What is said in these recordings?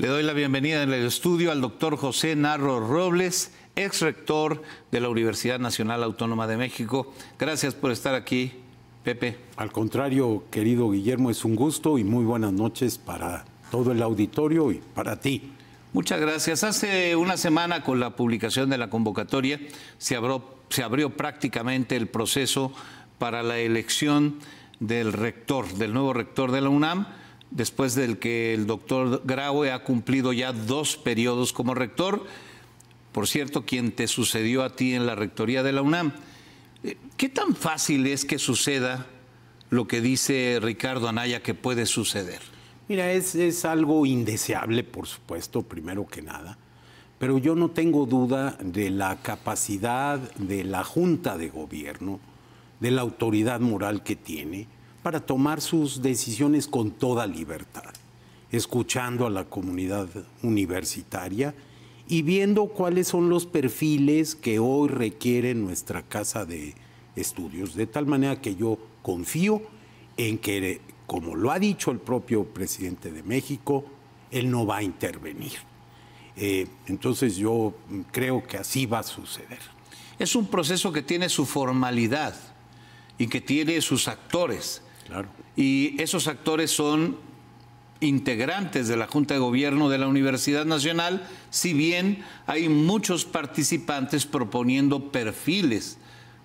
Le doy la bienvenida en el estudio al doctor José Narro Robles, ex rector de la Universidad Nacional Autónoma de México. Gracias por estar aquí, Pepe. Al contrario, querido Guillermo, es un gusto y muy buenas noches para todo el auditorio y para ti. Muchas gracias. Hace una semana con la publicación de la convocatoria se abrió, prácticamente el proceso para la elección del rector, del nuevo rector de la UNAM después del que el doctor Graue ha cumplido ya dos periodos como rector, por cierto, quien te sucedió a ti en la rectoría de la UNAM. Eh, ¿Qué tan fácil es que suceda lo que dice Ricardo Anaya que puede suceder? Mira, es, es algo indeseable, por supuesto, primero que nada, pero yo no tengo duda de la capacidad de la Junta de Gobierno, de la autoridad moral que tiene, para tomar sus decisiones con toda libertad, escuchando a la comunidad universitaria y viendo cuáles son los perfiles que hoy requiere nuestra casa de estudios. De tal manera que yo confío en que, como lo ha dicho el propio presidente de México, él no va a intervenir. Eh, entonces yo creo que así va a suceder. Es un proceso que tiene su formalidad y que tiene sus actores y esos actores son integrantes de la Junta de Gobierno de la Universidad Nacional, si bien hay muchos participantes proponiendo perfiles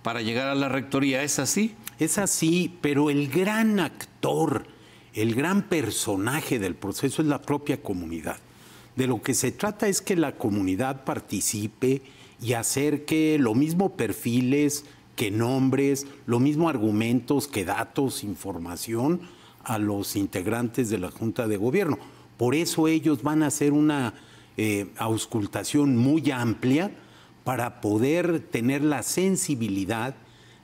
para llegar a la rectoría. ¿Es así? Es así, pero el gran actor, el gran personaje del proceso es la propia comunidad. De lo que se trata es que la comunidad participe y acerque lo mismo perfiles, que nombres, lo mismo argumentos que datos, información a los integrantes de la Junta de Gobierno. Por eso ellos van a hacer una eh, auscultación muy amplia para poder tener la sensibilidad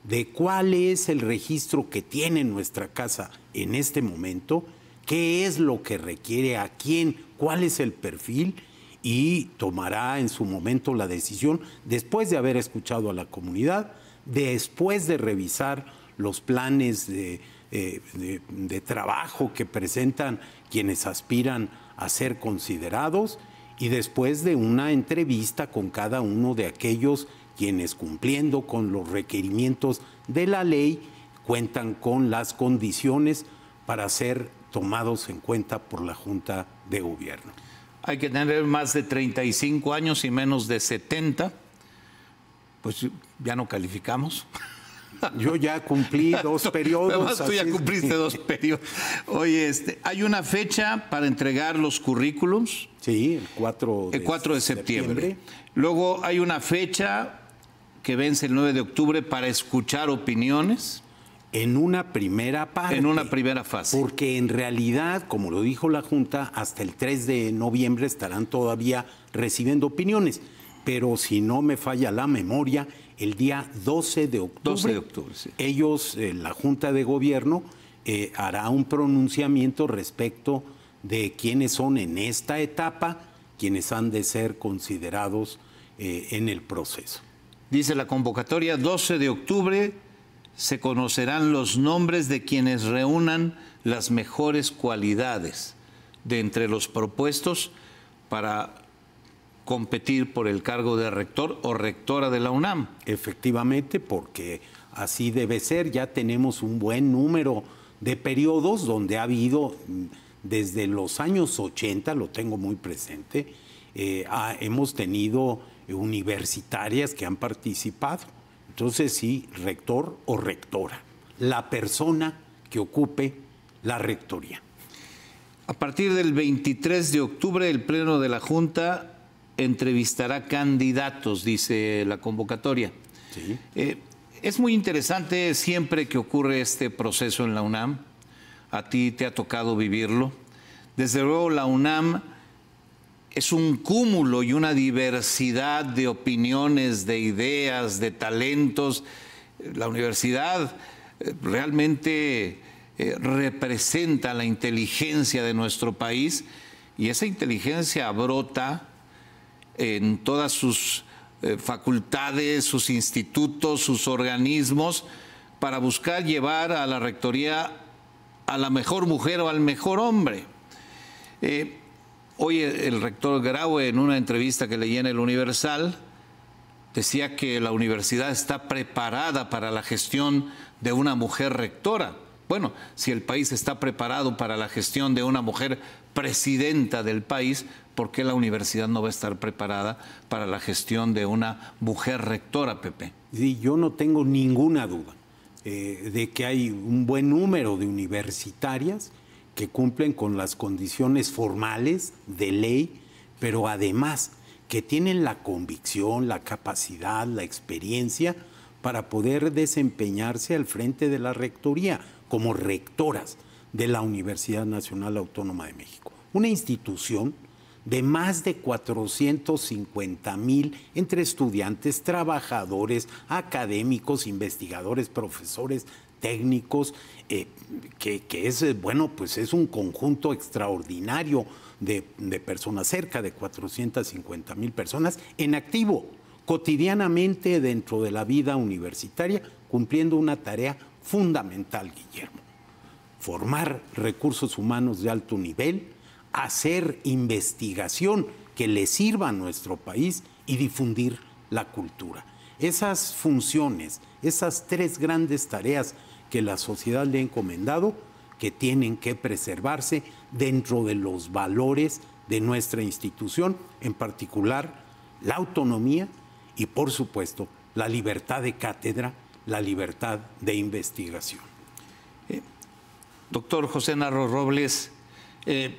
de cuál es el registro que tiene nuestra casa en este momento, qué es lo que requiere, a quién, cuál es el perfil y tomará en su momento la decisión después de haber escuchado a la comunidad después de revisar los planes eh, de, trabajo que presentan quienes aspiran a ser considerados y después de una entrevista con cada uno de aquellos quienes cumpliendo con los requerimientos de la ley cuentan con las condiciones para ser tomados en cuenta por la Junta de Gobierno. Hay que tener más de 35 años y menos de 70 pues ya no calificamos. Yo ya cumplí dos periodos. tú ya cumpliste dos periodos. Oye, este, ¿hay una fecha para entregar los currículums? Sí, el 4 de, el 4 de septiembre. Luego hay una fecha que vence el 9 de octubre para escuchar opiniones. En una primera parte. En una primera fase. Porque en realidad, como lo dijo la Junta, hasta el 3 de noviembre estarán todavía recibiendo opiniones pero si no me falla la memoria, el día 12 de octubre, ellos, eh, la Junta de Gobierno, eh, hará un pronunciamiento respecto de quiénes son en esta etapa quienes han de ser considerados eh, en el proceso. Dice la convocatoria, 12 de octubre se conocerán los nombres de quienes reúnan las mejores cualidades de entre los propuestos para competir por el cargo de rector o rectora de la UNAM. Efectivamente, porque así debe ser. Ya tenemos un buen número de periodos donde ha habido, mm, desde los años 80, lo tengo muy presente, eh, hemos tenido universitarias que han participado. Entonces sí, rector o rectora, la persona que ocupe la rectoría. A partir del 23 de octubre, el Pleno de la Junta entrevistará candidatos, dice la convocatoria. Eh, es muy interesante siempre que ocurre este proceso en la UNAM. A ti te ha tocado vivirlo. Desde luego la UNAM es un cúmulo y una diversidad de opiniones, de ideas, de talentos. La universidad eh, realmente eh, representa la inteligencia de nuestro país y esa inteligencia brota en todas sus eh, facultades, sus institutos, sus organismos, para buscar llevar a la rectoría a la mejor mujer o al mejor hombre. Eh, hoy el rector Graue, en una entrevista que leí en el Universal, decía que la universidad está preparada para la gestión de una mujer rectora. Bueno, si el país está preparado para la gestión de una mujer presidenta del país, ¿por qué la universidad no va a estar preparada para la gestión de una mujer rectora, Pepe? Sí, yo no tengo ninguna duda eh, de que hay un buen número de universitarias que cumplen con las condiciones formales de ley, pero además que tienen la convicción, la capacidad, la experiencia para poder desempeñarse al frente de la rectoría como rectoras de la Universidad Nacional Autónoma de México, una institución de más de 450 mil entre estudiantes, trabajadores, académicos, investigadores, profesores, técnicos, eh, que, es, eh, bueno, pues es un conjunto extraordinario de, de personas, cerca de 450 mil personas en activo, cotidianamente dentro de la vida universitaria, cumpliendo una tarea fundamental, Guillermo. Formar recursos humanos de alto nivel, hacer investigación que le sirva a nuestro país y difundir la cultura. Esas funciones, esas tres grandes tareas que la sociedad le ha encomendado, que tienen que preservarse dentro de los valores de nuestra institución, en particular la autonomía y, por supuesto, la libertad de cátedra la libertad de investigación. Eh, doctor José Narro Robles, eh,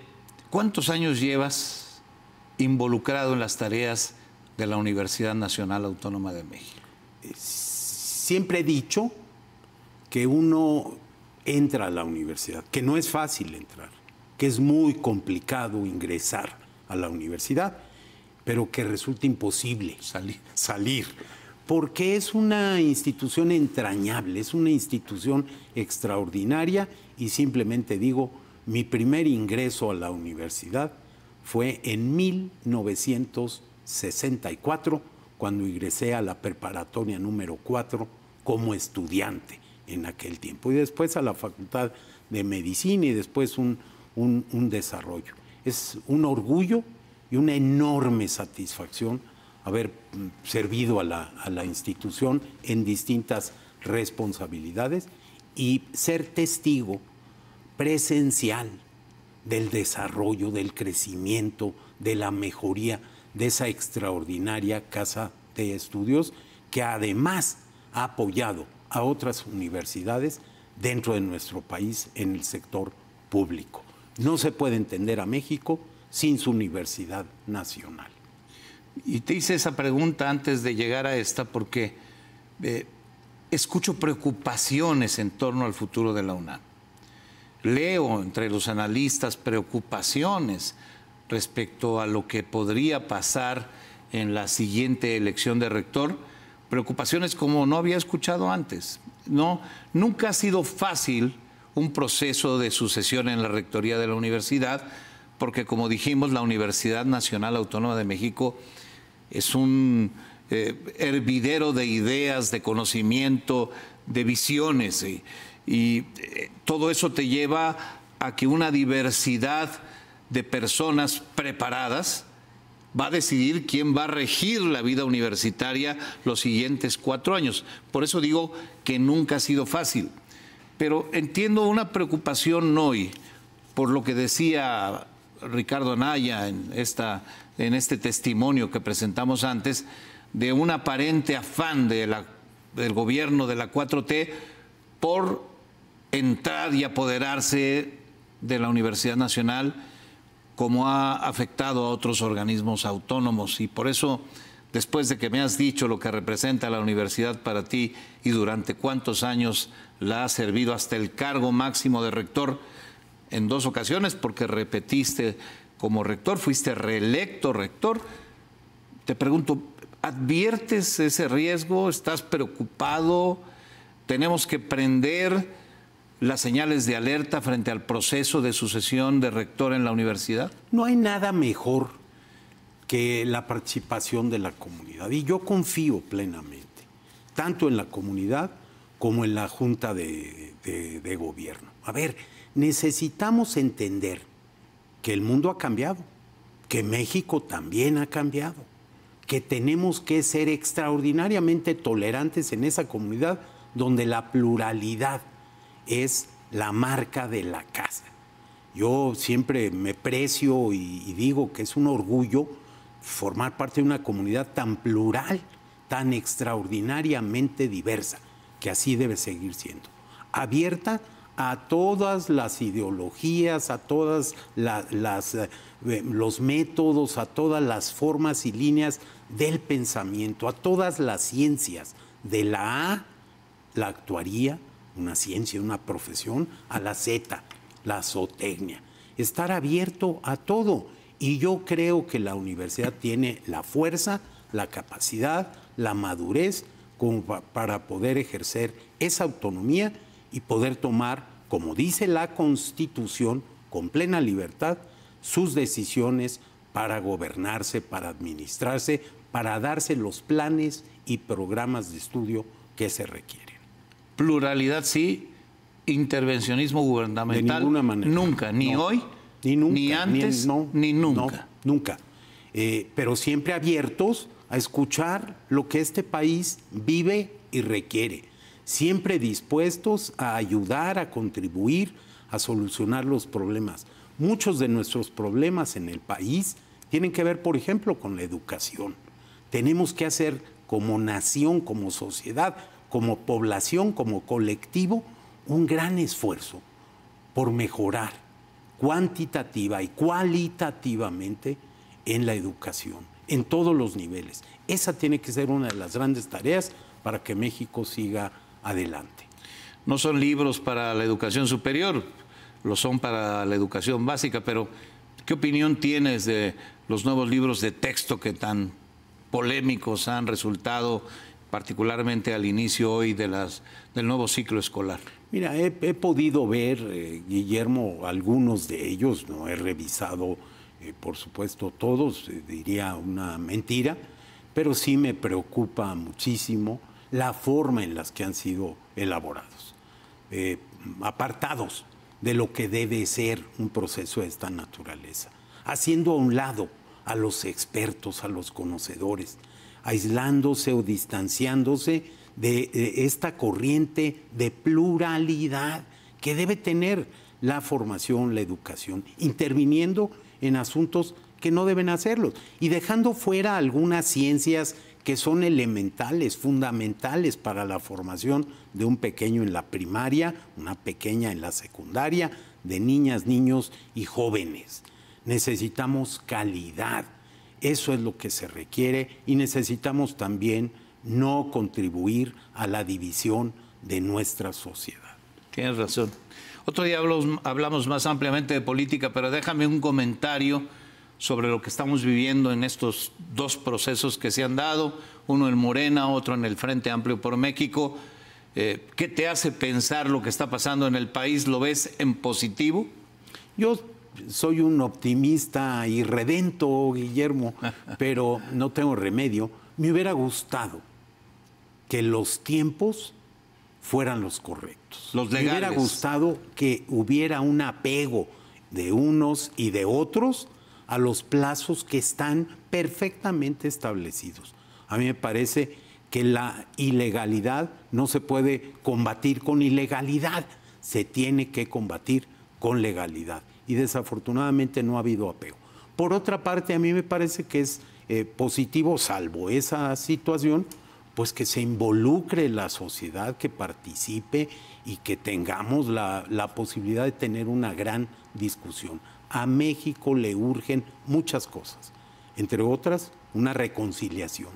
¿cuántos años llevas involucrado en las tareas de la Universidad Nacional Autónoma de México? Eh, siempre he dicho que uno entra a la universidad, que no es fácil entrar, que es muy complicado ingresar a la universidad, pero que resulta imposible salir porque es una institución entrañable, es una institución extraordinaria y simplemente digo, mi primer ingreso a la universidad fue en 1964, cuando ingresé a la preparatoria número 4 como estudiante en aquel tiempo, y después a la Facultad de Medicina y después un, un desarrollo. Es un orgullo y una enorme satisfacción haber mm, servido a la, a la institución en distintas responsabilidades y ser testigo presencial del desarrollo, del crecimiento, de la mejoría de esa extraordinaria casa de estudios que además ha apoyado a otras universidades dentro de nuestro país en el sector público. No se puede entender a México sin su universidad nacional. Y te hice esa pregunta antes de llegar a esta porque eh, escucho preocupaciones en torno al futuro de la UNAM. Leo entre los analistas preocupaciones respecto a lo que podría pasar en la siguiente elección de rector, preocupaciones como no había escuchado antes. No, nunca ha sido fácil un proceso de sucesión en la rectoría de la universidad, porque como dijimos, la Universidad Nacional Autónoma de México es un eh, hervidero de ideas, de conocimiento, de visiones. Y, eh, todo eso te lleva a que una diversidad de personas preparadas va a decidir quién va a regir la vida universitaria los siguientes cuatro años. Por eso digo que nunca ha sido fácil. Pero entiendo una preocupación hoy por lo que decía Ricardo Anaya en esta en este testimonio que presentamos antes de un aparente afán de la, del gobierno de la 4T por entrar y apoderarse de la Universidad Nacional como ha afectado a otros organismos autónomos. Y por eso, después de que me has dicho lo que representa la universidad para ti y durante cuántos años la ha servido hasta el cargo máximo de rector, en dos ocasiones, porque repetiste como rector, fuiste reelecto rector. Te pregunto, ¿adviertes ese riesgo? ¿Estás preocupado? ¿Tenemos que prender las señales de alerta frente al proceso de sucesión de rector en la universidad? No hay nada mejor que la participación de la comunidad. Y yo confío plenamente, tanto en la comunidad como en la Junta de, Gobierno. A ver, necesitamos entender que el mundo ha cambiado, que México también ha cambiado, que tenemos que ser extraordinariamente tolerantes en esa comunidad donde la pluralidad es la marca de la casa. Yo siempre me precio y, digo que es un orgullo formar parte de una comunidad tan plural, tan extraordinariamente diversa, que así debe seguir siendo. Abierta a todas las ideologías, a todos eh, los métodos, a todas las formas y líneas del pensamiento, a todas las ciencias. De la A, la actuaría, una ciencia, una profesión, a la Z, la zootecnia. Estar abierto a todo. Y yo creo que la universidad tiene la fuerza, la capacidad, la madurez para poder ejercer esa autonomía y poder tomar, como dice la Constitución, con plena libertad, sus decisiones para gobernarse, para administrarse, para darse los planes y programas de estudio que se requieren. Pluralidad sí, intervencionismo gubernamental. De ninguna manera. Nunca, ni hoy, ni, nunca, ni antes, ni, nunca. nunca. Eh, pero siempre abiertos a escuchar lo que este país vive y requiere siempre dispuestos a ayudar, a contribuir, a solucionar los problemas. Muchos de nuestros problemas en el país tienen que ver, por ejemplo, con la educación. Tenemos que hacer como nación, como sociedad, como población, como colectivo, un gran esfuerzo por mejorar cuantitativa y cualitativamente en la educación, en todos los niveles. Esa tiene que ser una de las grandes tareas para que México siga adelante. No son libros para la educación superior, lo son para la educación básica, pero ¿qué opinión tienes de los nuevos libros de texto que tan polémicos han resultado, particularmente al inicio hoy de las, del nuevo ciclo escolar? Mira, he, podido ver, eh, Guillermo, algunos de ellos, no he revisado, eh, por supuesto, todos, eh, diría una mentira, pero sí me preocupa muchísimo la forma en las que han sido elaborados, eh, apartados de lo que debe ser un proceso de esta naturaleza, haciendo a un lado a los expertos, a los conocedores, aislándose o distanciándose de, de esta corriente de pluralidad que debe tener la formación, la educación, interviniendo en asuntos que no deben hacerlos y dejando fuera algunas ciencias que son elementales, fundamentales para la formación de un pequeño en la primaria, una pequeña en la secundaria, de niñas, niños y jóvenes. Necesitamos calidad, eso es lo que se requiere y necesitamos también no contribuir a la división de nuestra sociedad. Tienes razón. Otro día hablamos, más ampliamente de política, pero déjame un comentario sobre lo que estamos viviendo en estos dos procesos que se han dado, uno en Morena, otro en el Frente Amplio por México. Eh, ¿Qué te hace pensar lo que está pasando en el país? ¿Lo ves en positivo? Yo soy un optimista y redento, Guillermo, pero no tengo remedio. Me hubiera gustado que los tiempos fueran los correctos. Me hubiera gustado que hubiera un apego de unos y de otros a los plazos que están perfectamente establecidos. A mí me parece que la ilegalidad no se puede combatir con ilegalidad, se tiene que combatir con legalidad. Y desafortunadamente no ha habido apego. Por otra parte, a mí me parece que es eh, positivo, salvo esa situación, pues que se involucre la sociedad, que participe y que tengamos la posibilidad de tener una gran discusión a México le urgen muchas cosas, entre otras una reconciliación,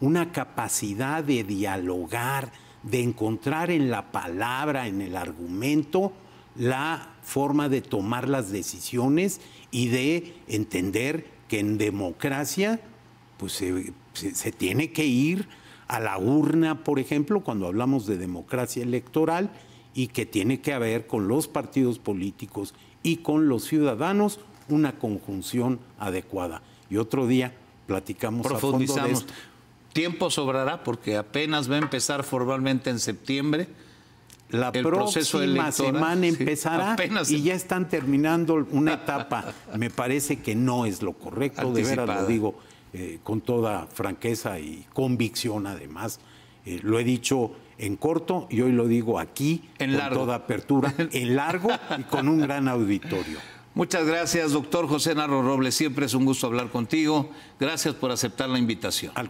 una capacidad de dialogar, de encontrar en la palabra, en el argumento, la forma de tomar las decisiones y de entender que en democracia pues, se, tiene que ir a la urna, por ejemplo, cuando hablamos de democracia electoral, y que tiene que ver con los partidos políticos y con los ciudadanos una conjunción adecuada. Y otro día platicamos Profundizamos. a fondo de Tiempo sobrará porque apenas va a empezar formalmente en septiembre. La próxima semana empezará y ya están terminando una etapa. Me parece que no es lo correcto, de veras lo digo eh, con toda franqueza y convicción además. Eh, lo he dicho en corto y hoy lo digo aquí, en con largo. toda apertura, en largo y con un gran auditorio. Muchas gracias, doctor José Narro Robles. Siempre es un gusto hablar contigo. Gracias por aceptar la invitación.